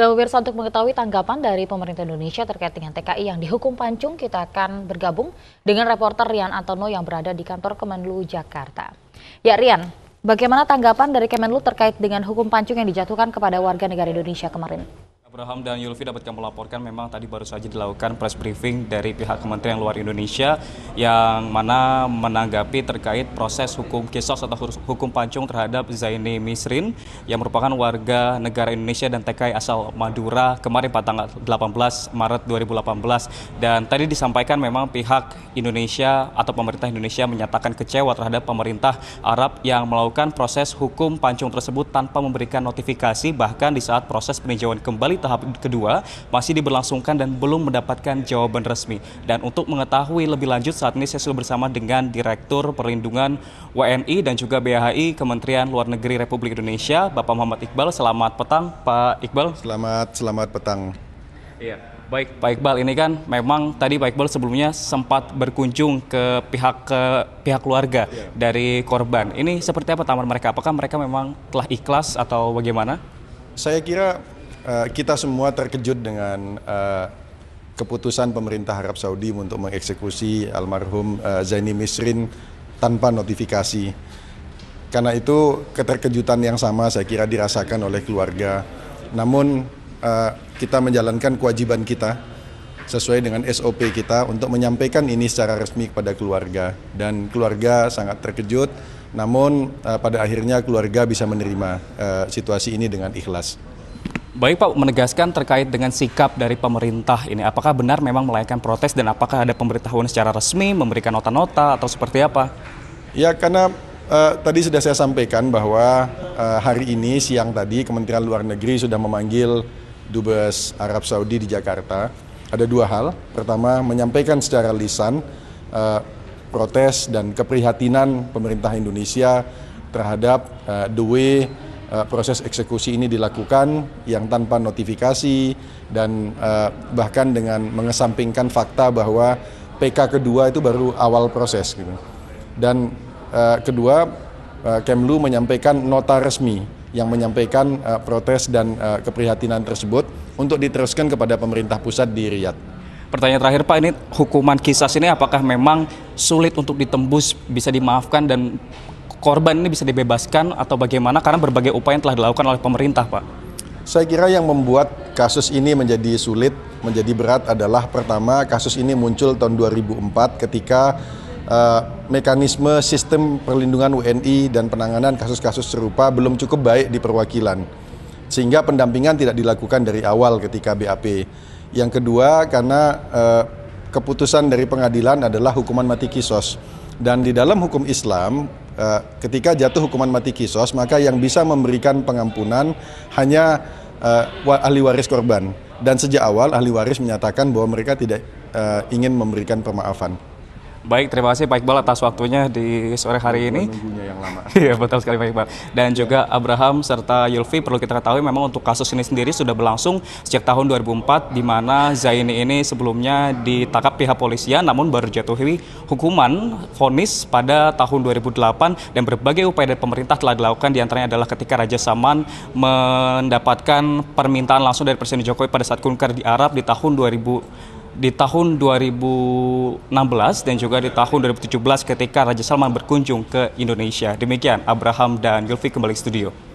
Dan pemirsa untuk mengetahui tanggapan dari pemerintah Indonesia terkait dengan TKI yang dihukum pancung, kita akan bergabung dengan reporter Rian Antono yang berada di kantor Kemenlu Jakarta. Ya Rian, bagaimana tanggapan dari Kemenlu terkait dengan hukum pancung yang dijatuhkan kepada warga negara Indonesia kemarin? Abraham dan Yulvi dapat kami laporkan memang tadi baru saja dilakukan press briefing dari pihak Kementerian Luar Indonesia yang mana menanggapi terkait proses hukum kisos atau hukum pancung terhadap Zaini Misrin yang merupakan warga negara Indonesia dan TKI asal Madura kemarin pada tanggal 18 Maret 2018 dan tadi disampaikan memang pihak Indonesia atau pemerintah Indonesia menyatakan kecewa terhadap pemerintah Arab yang melakukan proses hukum pancung tersebut tanpa memberikan notifikasi bahkan di saat proses peninjauan kembali tahun tahap kedua masih diberlangsungkan dan belum mendapatkan jawaban resmi. Dan untuk mengetahui lebih lanjut saat ini saya sudah bersama dengan Direktur Perlindungan WNI dan juga BHI Kementerian Luar Negeri Republik Indonesia, Bapak Muhammad Iqbal. Selamat petang, Pak Iqbal. Selamat selamat petang. Iya. Baik, Pak Iqbal ini kan memang tadi Pak Iqbal sebelumnya sempat berkunjung ke pihak ke pihak keluarga ya. dari korban. Ini seperti apa tamar mereka? Apakah mereka memang telah ikhlas atau bagaimana? Saya kira Eh, kita semua terkejut dengan uh, keputusan pemerintah Arab Saudi untuk mengeksekusi almarhum uh, Zaini Misrin tanpa notifikasi. Karena itu keterkejutan yang sama saya kira dirasakan oleh keluarga. Namun uh, kita menjalankan kewajiban kita sesuai dengan SOP kita untuk menyampaikan ini secara resmi kepada keluarga dan keluarga sangat terkejut namun uh, pada akhirnya keluarga bisa menerima uh, situasi ini dengan ikhlas. Baik Pak, menegaskan terkait dengan sikap dari pemerintah ini, apakah benar memang melayangkan protes dan apakah ada pemberitahuan secara resmi, memberikan nota-nota atau seperti apa? Ya karena uh, tadi sudah saya sampaikan bahwa uh, hari ini siang tadi Kementerian Luar Negeri sudah memanggil Dubes Arab Saudi di Jakarta. Ada dua hal, pertama menyampaikan secara lisan uh, protes dan keprihatinan pemerintah Indonesia terhadap uh, the way Eh, proses eksekusi ini dilakukan yang tanpa notifikasi dan eh, bahkan dengan mengesampingkan fakta bahwa PK kedua itu baru awal proses gitu. Dan eh, kedua Kemlu menyampaikan nota resmi yang menyampaikan protes dan keprihatinan tersebut untuk diteruskan kepada pemerintah pusat di Riyadh pertanyaan terakhir Pak, ini hukuman kisah ini apakah memang sulit untuk ditembus, bisa dimaafkan dan korban ini bisa dibebaskan atau bagaimana karena berbagai upaya yang telah dilakukan oleh pemerintah, Pak? Saya kira yang membuat kasus ini menjadi sulit, menjadi berat adalah pertama kasus ini muncul tahun 2004 ketika uh, mekanisme sistem perlindungan WNI dan penanganan kasus-kasus serupa belum cukup baik di perwakilan. Sehingga pendampingan tidak dilakukan dari awal ketika BAP. Yang kedua karena uh, keputusan dari pengadilan adalah hukuman mati kisos. Dan di dalam hukum Islam, Eh, ketika jatuh hukuman mati kisos maka yang bisa memberikan pengampunan hanya uh, ahli waris korban dan sejak awal ahli waris menyatakan bahwa mereka tidak uh, ingin memberikan pemaafan. Baik, terima kasih Pak Iqbal atas waktunya di sore hari ini. yang Iya, betul sekali Pak Iqbal. Dan juga Abraham serta Yulfi perlu kita ketahui memang untuk kasus ini sendiri sudah berlangsung sejak tahun 2004 di mana Zaini ini sebelumnya ditangkap pihak polisian namun baru jatuhi hukuman vonis pada tahun 2008 dan berbagai upaya dari pemerintah telah dilakukan diantaranya adalah ketika Raja Saman mendapatkan permintaan langsung dari Presiden Jokowi pada saat kunker di Arab di tahun 2000 di tahun 2016 dan juga di tahun 2017 ketika Raja Salman berkunjung ke Indonesia. Demikian Abraham dan Gilvi kembali ke studio.